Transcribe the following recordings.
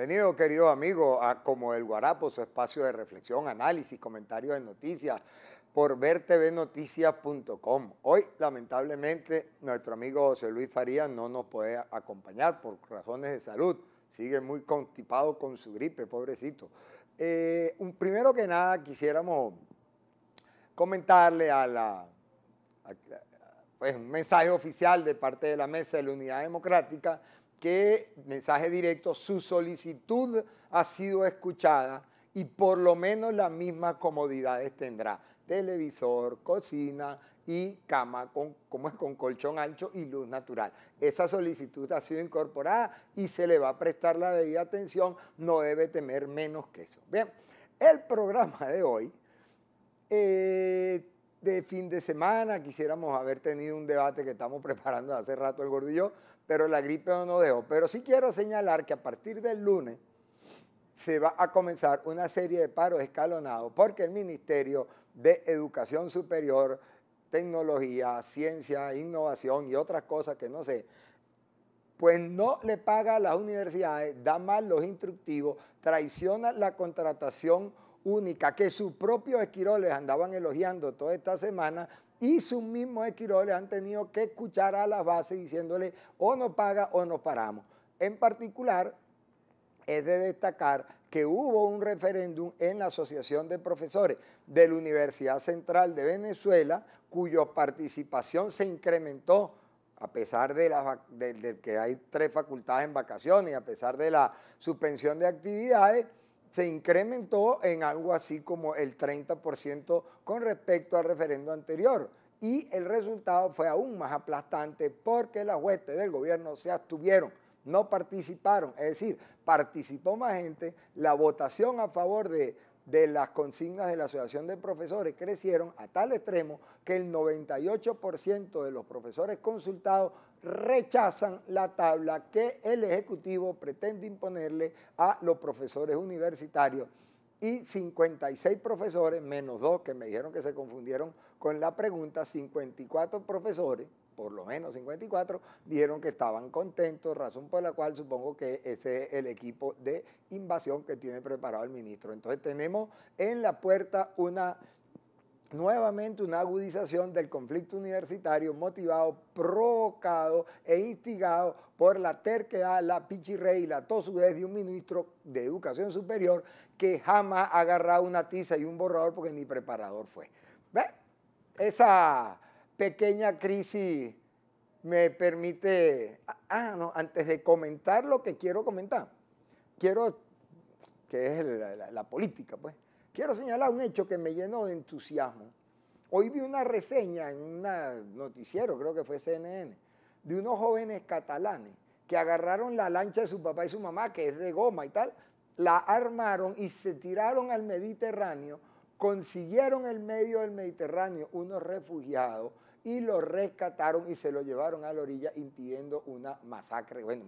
Bienvenido, querido amigo, a Como el Guarapo, su espacio de reflexión, análisis, comentarios de noticias por vertvnoticias.com. Hoy, lamentablemente, nuestro amigo José Luis Farías no nos puede acompañar por razones de salud. Sigue muy constipado con su gripe, pobrecito. Eh, un, primero que nada, quisiéramos comentarle a la, pues, un mensaje oficial de parte de la Mesa de la Unidad Democrática que, mensaje directo, su solicitud ha sido escuchada y por lo menos las mismas comodidades tendrá. Televisor, cocina y cama con, como es, con colchón ancho y luz natural. Esa solicitud ha sido incorporada y se le va a prestar la debida atención, no debe temer menos que eso. Bien, el programa de hoy eh, de fin de semana. Quisiéramos haber tenido un debate que estamos preparando hace rato el gordillo, pero la gripe no nos dejó. Pero sí quiero señalar que a partir del lunes se va a comenzar una serie de paros escalonados porque el Ministerio de Educación Superior, Tecnología, Ciencia, Innovación y otras cosas que no sé, pues no le paga a las universidades, da mal los instructivos, traiciona la contratación única que sus propios esquiroles andaban elogiando toda esta semana y sus mismos esquiroles han tenido que escuchar a las base diciéndole o no paga o no paramos. En particular, es de destacar que hubo un referéndum en la Asociación de Profesores de la Universidad Central de Venezuela, cuya participación se incrementó a pesar de, de que hay tres facultades en vacaciones y a pesar de la suspensión de actividades, se incrementó en algo así como el 30% con respecto al referendo anterior. Y el resultado fue aún más aplastante porque las huestes del gobierno se abstuvieron, no participaron. Es decir, participó más gente, la votación a favor de, de las consignas de la Asociación de Profesores crecieron a tal extremo que el 98% de los profesores consultados rechazan la tabla que el Ejecutivo pretende imponerle a los profesores universitarios y 56 profesores, menos dos que me dijeron que se confundieron con la pregunta, 54 profesores, por lo menos 54, dijeron que estaban contentos, razón por la cual supongo que ese es el equipo de invasión que tiene preparado el ministro. Entonces tenemos en la puerta una nuevamente una agudización del conflicto universitario motivado, provocado e instigado por la terquedad, la pichirrey y la tosudez de un ministro de Educación Superior que jamás ha agarrado una tiza y un borrador porque ni preparador fue. Esa pequeña crisis me permite... Ah, no, antes de comentar lo que quiero comentar, quiero... que es la política, pues Quiero señalar un hecho que me llenó de entusiasmo. Hoy vi una reseña en un noticiero, creo que fue CNN, de unos jóvenes catalanes que agarraron la lancha de su papá y su mamá, que es de goma y tal, la armaron y se tiraron al Mediterráneo, consiguieron el medio del Mediterráneo unos refugiados y los rescataron y se los llevaron a la orilla impidiendo una masacre, bueno,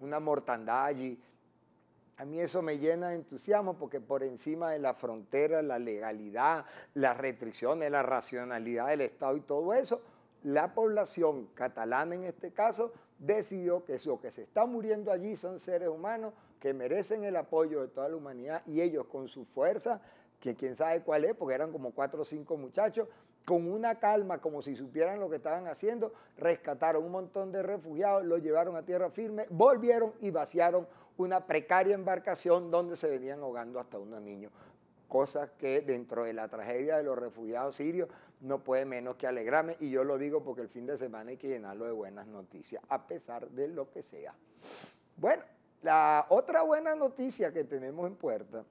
una mortandad allí a mí eso me llena de entusiasmo porque por encima de la frontera, la legalidad, las restricciones, la racionalidad del Estado y todo eso, la población catalana en este caso decidió que lo que se está muriendo allí son seres humanos que merecen el apoyo de toda la humanidad y ellos con su fuerza, que quién sabe cuál es, porque eran como cuatro o cinco muchachos, con una calma, como si supieran lo que estaban haciendo, rescataron un montón de refugiados, los llevaron a tierra firme, volvieron y vaciaron una precaria embarcación donde se venían ahogando hasta unos niños. Cosas que dentro de la tragedia de los refugiados sirios no puede menos que alegrarme, y yo lo digo porque el fin de semana hay que llenarlo de buenas noticias, a pesar de lo que sea. Bueno, la otra buena noticia que tenemos en puerta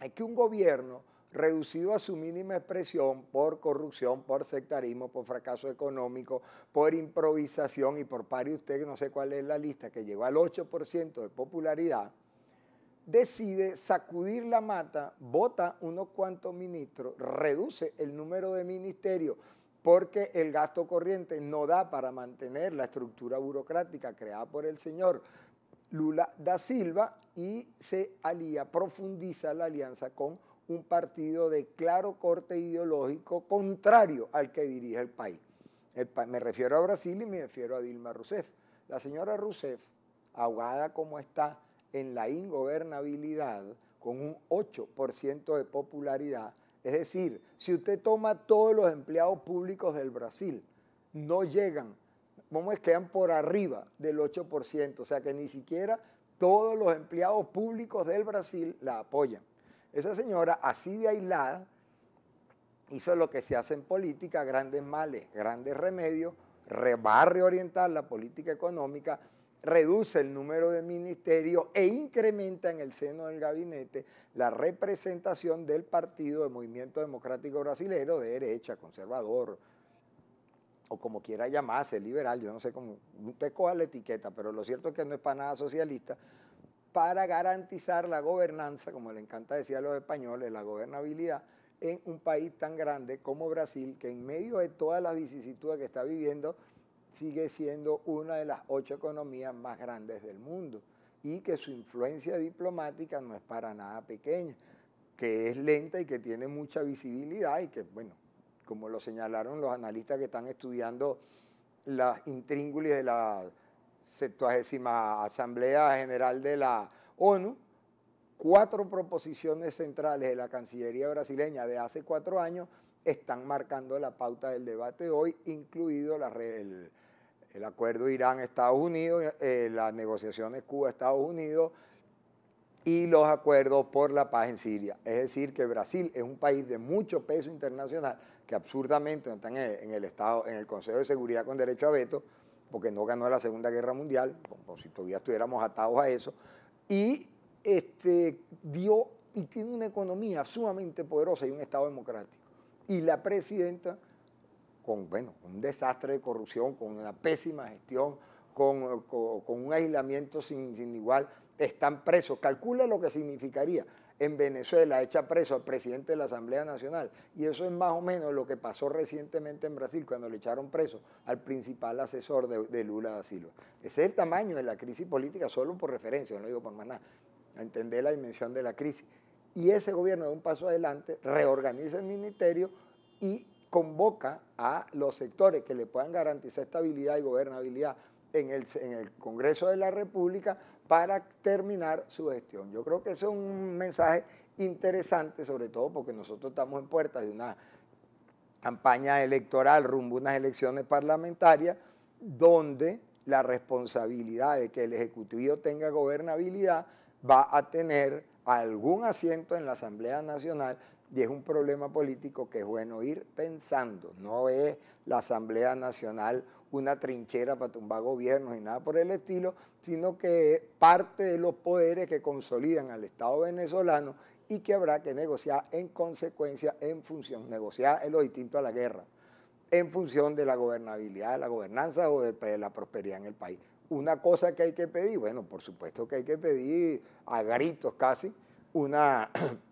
es que un gobierno reducido a su mínima expresión por corrupción, por sectarismo, por fracaso económico, por improvisación y por pari usted, no sé cuál es la lista, que llegó al 8% de popularidad, decide sacudir la mata, vota unos cuantos ministros, reduce el número de ministerios, porque el gasto corriente no da para mantener la estructura burocrática creada por el señor Lula da Silva y se alía, profundiza la alianza con un partido de claro corte ideológico contrario al que dirige el país. me refiero a Brasil y me refiero a Dilma Rousseff. La señora Rousseff, ahogada como está en la ingobernabilidad, con un 8% de popularidad, es decir, si usted toma todos los empleados públicos del Brasil, no llegan, que quedan por arriba del 8%, o sea que ni siquiera todos los empleados públicos del Brasil la apoyan. Esa señora, así de aislada, hizo lo que se hace en política, grandes males, grandes remedios, va a reorientar la política económica, reduce el número de ministerios e incrementa en el seno del gabinete la representación del partido del Movimiento Democrático Brasilero, de derecha, conservador, o como quiera llamarse, liberal, yo no sé cómo, usted coja la etiqueta, pero lo cierto es que no es para nada socialista, para garantizar la gobernanza, como le encanta decir a los españoles, la gobernabilidad en un país tan grande como Brasil, que en medio de todas las vicisitudes que está viviendo, sigue siendo una de las ocho economías más grandes del mundo y que su influencia diplomática no es para nada pequeña, que es lenta y que tiene mucha visibilidad y que, bueno, como lo señalaron los analistas que están estudiando las intríngulis de la septuagésima Asamblea General de la ONU, cuatro proposiciones centrales de la Cancillería brasileña de hace cuatro años están marcando la pauta del debate hoy, incluido el, acuerdo Irán-Estados Unidos, eh, las negociaciones Cuba-Estados Unidos y los acuerdos por la paz en Siria. Es decir, que Brasil es un país de mucho peso internacional que absurdamente no está en el, estado, en el Consejo de Seguridad con derecho a veto, porque no ganó la Segunda Guerra Mundial, como si todavía estuviéramos atados a eso, y este, dio y tiene una economía sumamente poderosa y un Estado democrático. Y la presidenta, con bueno, un desastre de corrupción, con una pésima gestión, con, un aislamiento sin igual, están presos. Calcula lo que significaría en Venezuela echa preso al presidente de la Asamblea Nacional. Y eso es más o menos lo que pasó recientemente en Brasil cuando le echaron preso al principal asesor de, Lula da Silva. Ese es el tamaño de la crisis política, solo por referencia, no lo digo por más nada, a entender la dimensión de la crisis. Y ese gobierno de un paso adelante, reorganiza el ministerio y convoca a los sectores que le puedan garantizar estabilidad y gobernabilidad en el Congreso de la República para terminar su gestión. Yo creo que es un mensaje interesante, sobre todo porque nosotros estamos en puertas de una campaña electoral rumbo a unas elecciones parlamentarias donde la responsabilidad de que el Ejecutivo tenga gobernabilidad va a tener algún asiento en la Asamblea Nacional y es un problema político que es bueno ir pensando. No es la Asamblea Nacional una trinchera para tumbar gobiernos y nada por el estilo, sino que es parte de los poderes que consolidan al Estado venezolano y que habrá que negociar en consecuencia, en función, negociar en lo distinto a la guerra, en función de la gobernabilidad, de la gobernanza o de la prosperidad en el país. Una cosa que hay que pedir, bueno, por supuesto que hay que pedir a gritos casi, una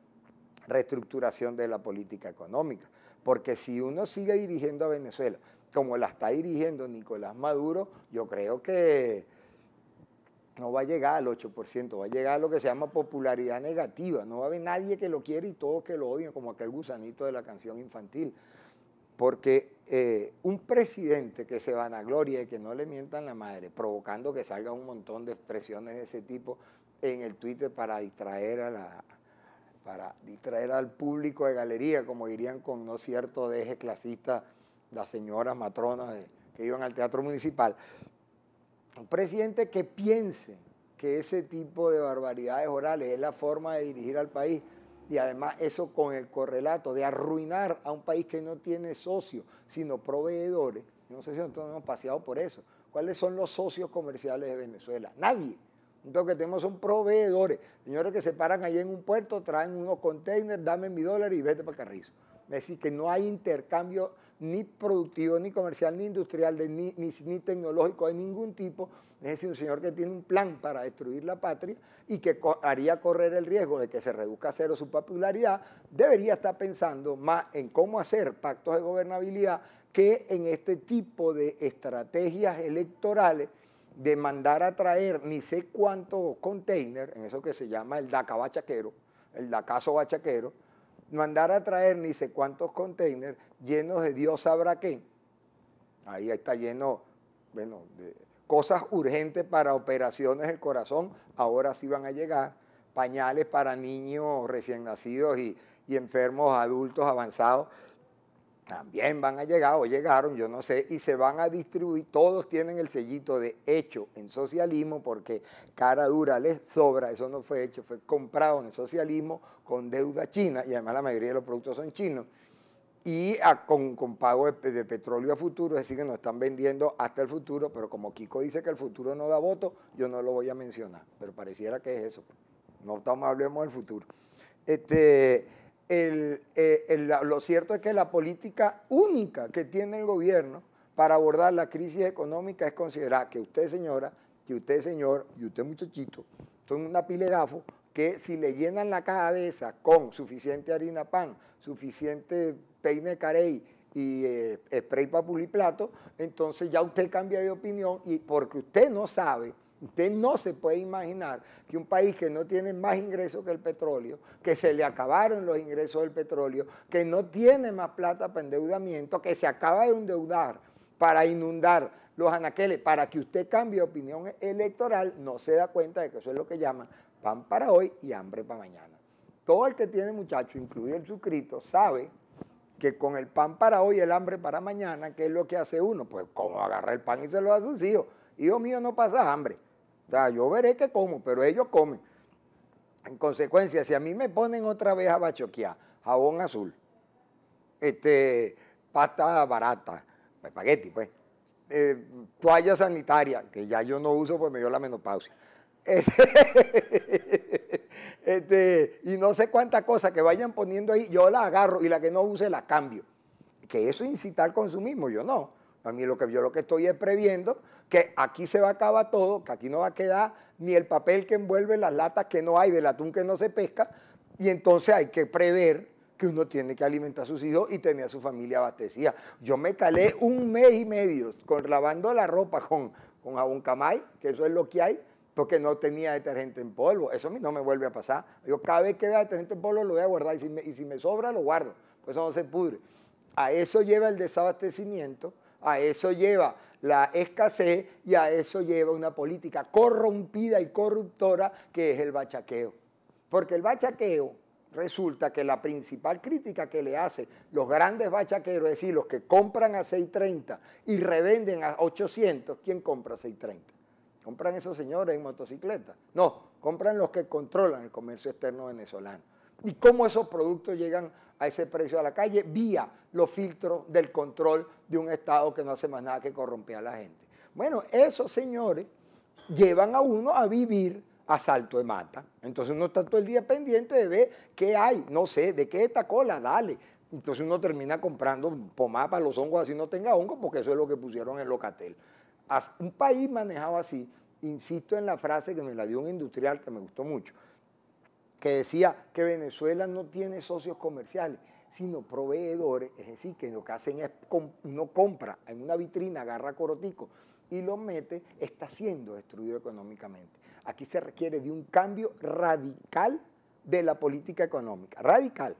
reestructuración de la política económica. Porque si uno sigue dirigiendo a Venezuela como la está dirigiendo Nicolás Maduro, yo creo que no va a llegar al 8%, va a llegar a lo que se llama popularidad negativa. No va a haber nadie que lo quiera y todos que lo odian como aquel gusanito de la canción infantil. Porque eh, un presidente que se a van gloria y que no le mientan la madre, provocando que salga un montón de expresiones de ese tipo en el Twitter para distraer a la, para distraer al público de galería, como dirían con no cierto deje clasista las señoras matronas que iban al teatro municipal. Un presidente que piense que ese tipo de barbaridades orales es la forma de dirigir al país y además eso con el correlato de arruinar a un país que no tiene socios, sino proveedores. No sé si nosotros hemos paseado por eso. ¿Cuáles son los socios comerciales de Venezuela? Nadie. Entonces, que tenemos son proveedores, señores que se paran ahí en un puerto, traen unos containers, dame mi dólar y vete para carrizo. Es decir, que no hay intercambio ni productivo, ni comercial, ni industrial, ni, ni, tecnológico de ningún tipo. Es decir, un señor que tiene un plan para destruir la patria y que haría correr el riesgo de que se reduzca a cero su popularidad, debería estar pensando más en cómo hacer pactos de gobernabilidad que en este tipo de estrategias electorales de mandar a traer ni sé cuántos containers, en eso que se llama el DACA bachaquero, el DACazo bachaquero, mandar a traer ni sé cuántos containers llenos de Dios sabrá qué. Ahí está lleno, bueno, de cosas urgentes para operaciones del corazón, ahora sí van a llegar, pañales para niños recién nacidos y, y enfermos adultos avanzados también van a llegar o llegaron, yo no sé, y se van a distribuir. Todos tienen el sellito de hecho en socialismo porque cara dura les sobra, eso no fue hecho, fue comprado en el socialismo con deuda china y además la mayoría de los productos son chinos y con, pago de, petróleo a futuro, es decir, que nos están vendiendo hasta el futuro, pero como Kiko dice que el futuro no da voto, yo no lo voy a mencionar, pero pareciera que es eso. No estamos, hablemos del futuro. Este, eh, lo cierto es que la política única que tiene el gobierno para abordar la crisis económica es considerar que usted, señora, que usted, señor, y usted, muchachito, son una pile que si le llenan la cabeza con suficiente harina pan, suficiente peine carey y eh, spray para pulir plato, entonces ya usted cambia de opinión y porque usted no sabe Usted no se puede imaginar que un país que no tiene más ingresos que el petróleo, que se le acabaron los ingresos del petróleo, que no tiene más plata para endeudamiento, que se acaba de endeudar para inundar los anaqueles, para que usted cambie opinión electoral, no se da cuenta de que eso es lo que llaman pan para hoy y hambre para mañana. Todo el que tiene muchacho, incluido el suscrito, sabe que con el pan para hoy, y el hambre para mañana, ¿qué es lo que hace uno? Pues como agarra el pan y se lo da a sus hijos. Hijo mío, no pasa hambre. O sea, yo veré que como, pero ellos comen. En consecuencia, si a mí me ponen otra vez a bachoquear jabón azul, este, pasta barata, espagueti, pues, eh, toalla sanitaria, que ya yo no uso porque me dio la menopausia. Este, y no sé cuántas cosas que vayan poniendo ahí, yo la agarro y la que no use la cambio. Que eso incita al consumismo, yo no. A mí lo que yo lo que estoy es previendo que aquí se va a acabar todo, que aquí no va a quedar ni el papel que envuelve las latas que no hay, del atún que no se pesca, y entonces hay que prever que uno tiene que alimentar a sus hijos y tener a su familia abastecida. Yo me calé un mes y medio con lavando la ropa con, con jabón que eso es lo que hay, porque no tenía detergente en polvo. Eso a mí no me vuelve a pasar. Yo cada vez que vea detergente en polvo lo voy a guardar y si me, y si me sobra lo guardo, pues eso no se pudre. A eso lleva el desabastecimiento a eso lleva la escasez y a eso lleva una política corrompida y corruptora que es el bachaqueo. Porque el bachaqueo resulta que la principal crítica que le hacen los grandes bachaqueros, es decir, los que compran a 630 y revenden a 800, ¿quién compra a 630? Compran esos señores en motocicleta. No, compran los que controlan el comercio externo venezolano. ¿Y cómo esos productos llegan a ese precio a la calle vía los filtros del control de un Estado que no hace más nada que corromper a la gente. Bueno, esos señores llevan a uno a vivir a salto de mata. Entonces uno está todo el día pendiente de ver qué hay, no sé, de qué esta cola, dale. Entonces uno termina comprando pomada para los hongos así no tenga hongos porque eso es lo que pusieron en Locatel. Un país manejado así, insisto en la frase que me la dio un industrial que me gustó mucho, que decía que Venezuela no tiene socios comerciales, sino proveedores, es decir, que lo que hacen es uno compra en una vitrina, agarra corotico y lo mete, está siendo destruido económicamente. Aquí se requiere de un cambio radical de la política económica, radical,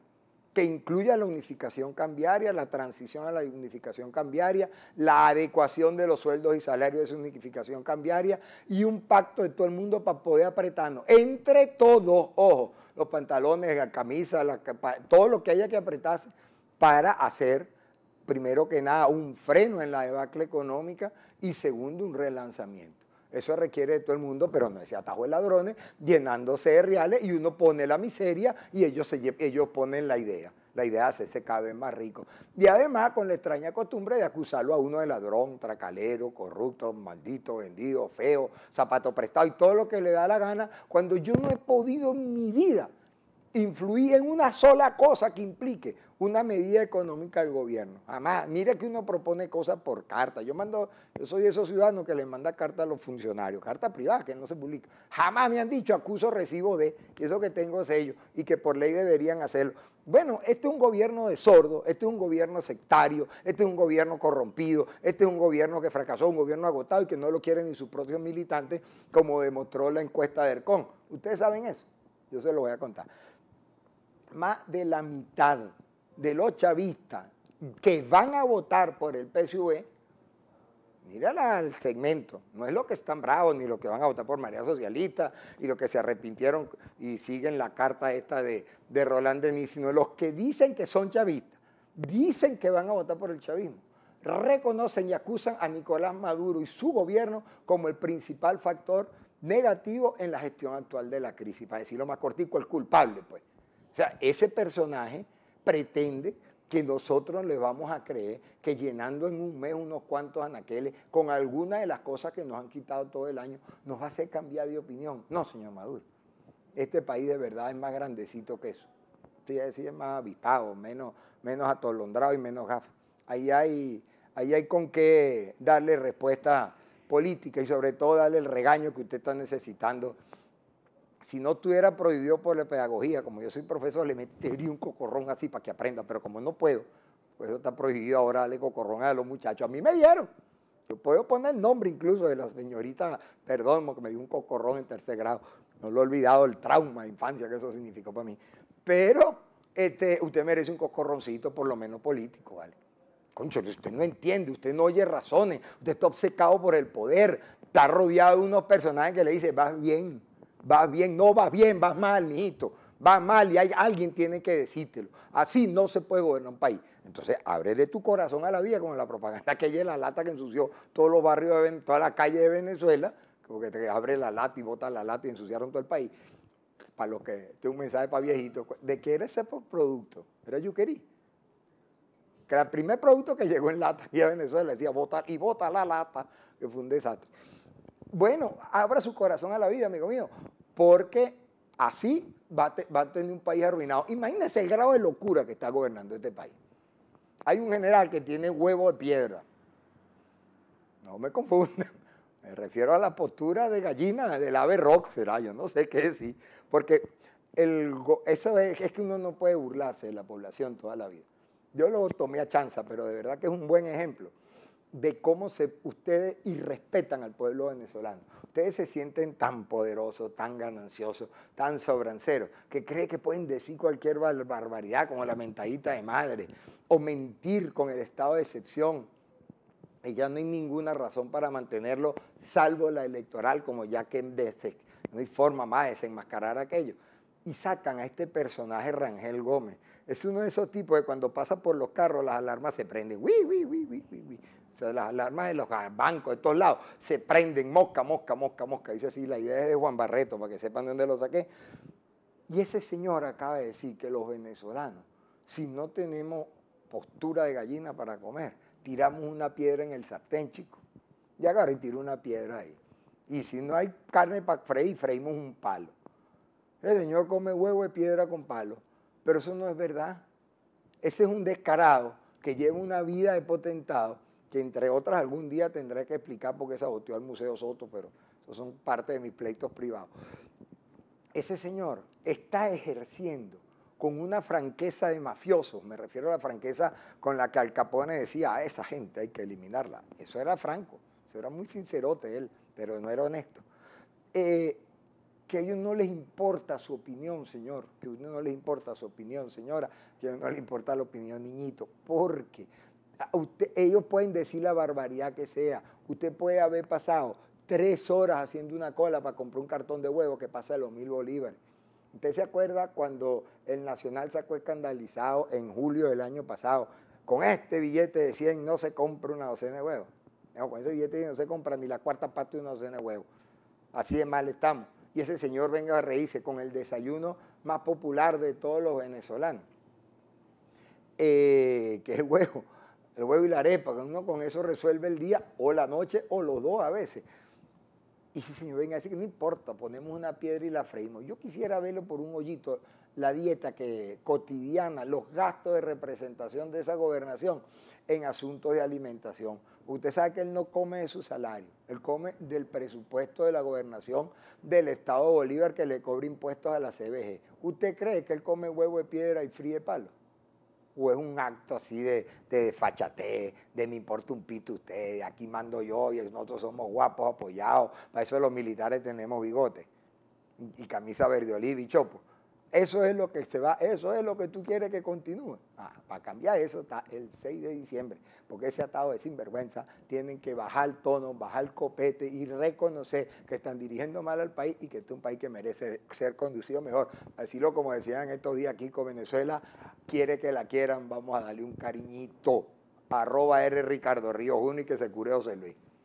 que incluya la unificación cambiaria, la transición a la unificación cambiaria, la adecuación de los sueldos y salarios de esa unificación cambiaria y un pacto de todo el mundo para poder apretarnos. Entre todos, ojo, los pantalones, la camisa, todo lo que haya que apretarse para hacer, primero que nada, un freno en la debacle económica y segundo, un relanzamiento. Eso requiere de todo el mundo, pero no ese atajo de ladrones, llenándose de reales y uno pone la miseria y ellos, se, ellos ponen la idea. La idea se hacerse cada vez más rico. Y además con la extraña costumbre de acusarlo a uno de ladrón, tracalero, corrupto, maldito, vendido, feo, zapato prestado y todo lo que le da la gana, cuando yo no he podido en mi vida influir en una sola cosa que implique una medida económica del gobierno. jamás. mire que uno propone cosas por carta. Yo mando, yo soy de esos ciudadanos que le manda carta a los funcionarios, carta privada que no se publica. Jamás me han dicho acuso recibo de, y eso que tengo es sello, y que por ley deberían hacerlo. Bueno, este es un gobierno de sordo, este es un gobierno sectario, este es un gobierno corrompido, este es un gobierno que fracasó, un gobierno agotado y que no lo quieren ni sus propios militantes, como demostró la encuesta de ERCON. Ustedes saben eso, yo se lo voy a contar más de la mitad de los chavistas que van a votar por el PSV, mira al segmento, no es lo que están bravos ni lo que van a votar por María Socialista y lo que se arrepintieron y siguen la carta esta de, de Roland Denis, sino los que dicen que son chavistas, dicen que van a votar por el chavismo reconocen y acusan a Nicolás Maduro y su gobierno como el principal factor negativo en la gestión actual de la crisis. Para decirlo más cortico, el culpable, pues. O sea, ese personaje pretende que nosotros le vamos a creer que llenando en un mes unos cuantos anaqueles con alguna de las cosas que nos han quitado todo el año nos va a hacer cambiar de opinión. No, señor Maduro. Este país de verdad es más grandecito que eso. Usted ya es más avispado, menos, menos atolondrado y menos gafo. Ahí hay, ahí hay con qué darle respuesta política y sobre todo darle el regaño que usted está necesitando si no estuviera prohibido por la pedagogía, como yo soy profesor, le metería un cocorrón así para que aprenda, pero como no puedo, pues eso está prohibido ahora darle cocorrón a los muchachos. A mí me dieron. Yo puedo poner el nombre incluso de la señorita, perdón, que me dio un cocorrón en tercer grado. No lo he olvidado, el trauma de infancia que eso significó para mí. Pero este, usted merece un cocorroncito, por lo menos político, ¿vale? Concho, usted no entiende, usted no oye razones, usted está obcecado por el poder, está rodeado de unos personajes que le dicen, vas bien, vas bien, no vas bien, vas mal, mijito, va mal y hay, alguien tiene que decírtelo. Así no se puede gobernar un país. Entonces, de tu corazón a la vida con la propaganda que ella la lata que ensució todos los barrios, de, toda la calle de Venezuela, porque te abre la lata y bota la lata y ensuciaron todo el país. Para los que, tengo un mensaje para viejitos, ¿de qué era ese producto? Era yuquerí que era el primer producto que llegó en lata y a Venezuela, decía, bota, y bota la lata, que fue un desastre. Bueno, abra su corazón a la vida, amigo mío porque así va a, tener un país arruinado. Imagínense el grado de locura que está gobernando este país. Hay un general que tiene huevo de piedra. No me confundan. Me refiero a la postura de gallina, del ave rock, será, yo no sé qué decir. Porque eso es, que uno no puede burlarse de la población toda la vida. Yo lo tomé a chanza, pero de verdad que es un buen ejemplo de cómo se, ustedes irrespetan al pueblo venezolano. Ustedes se sienten tan poderosos, tan gananciosos, tan sobranceros, que creen que pueden decir cualquier barbaridad como la mentadita de madre, o mentir con el estado de excepción. Y ya no hay ninguna razón para mantenerlo, salvo la electoral, como ya que no hay forma más de desenmascarar aquello y sacan a este personaje Rangel Gómez. Es uno de esos tipos de cuando pasa por los carros las alarmas se prenden. ¡Uy, uy, o sea, las alarmas de los bancos, de todos lados, se prenden mosca, mosca, mosca, mosca. Dice así, la idea es de Juan Barreto, para que sepan de dónde lo saqué. Y ese señor acaba de decir que los venezolanos, si no tenemos postura de gallina para comer, tiramos una piedra en el sartén, chico. Y agarré y tiro una piedra ahí. Y si no hay carne para freír, freímos un palo. El señor come huevo de piedra con palo. Pero eso no es verdad. Ese es un descarado que lleva una vida de potentado que entre otras algún día tendré que explicar por qué aboteó al Museo Soto, pero eso son parte de mis pleitos privados. Ese señor está ejerciendo con una franqueza de mafiosos, me refiero a la franqueza con la que Al Capone decía, a ah, esa gente hay que eliminarla. Eso era franco, eso era muy sincerote él, pero no era honesto. Eh, que a ellos no les importa su opinión, señor, que a ellos no les importa su opinión, señora, que a uno no les importa la opinión, niñito, porque ellos pueden decir la barbaridad que sea. Usted puede haber pasado tres horas haciendo una cola para comprar un cartón de huevo que pasa de los mil bolívares. ¿Usted se acuerda cuando el Nacional sacó escandalizado en julio del año pasado? Con este billete de 100 no se compra una docena de huevos. con ese billete no se compra ni la cuarta parte de una docena de huevos. Así de mal estamos. Y ese señor venga a reírse con el desayuno más popular de todos los venezolanos, eh, que es huevo el huevo y la arepa, que uno con eso resuelve el día o la noche o los dos a veces. Y el señor venga a decir que no importa, ponemos una piedra y la freímos. Yo quisiera verlo por un hoyito, la dieta que, cotidiana, los gastos de representación de esa gobernación en asuntos de alimentación. Usted sabe que él no come de su salario, él come del presupuesto de la gobernación del Estado Bolívar que le cobra impuestos a la CBG. ¿Usted cree que él come huevo de piedra y fríe palo? o es un acto así de, de de me importa un pito usted, aquí mando yo y nosotros somos guapos, apoyados, para eso los militares tenemos bigote y camisa verde oliva y chopo. Eso es lo que se va, eso es lo que tú quieres que continúe. para ah, cambiar eso está el 6 de diciembre, porque ese atado de sinvergüenza tienen que bajar el tono, bajar el copete y reconocer que están dirigiendo mal al país y que este es un país que merece ser conducido mejor. Decirlo como decían estos días aquí con Venezuela, quiere que la quieran, vamos a darle un cariñito. Arroba R Ricardo Ríos que se cure José Luis.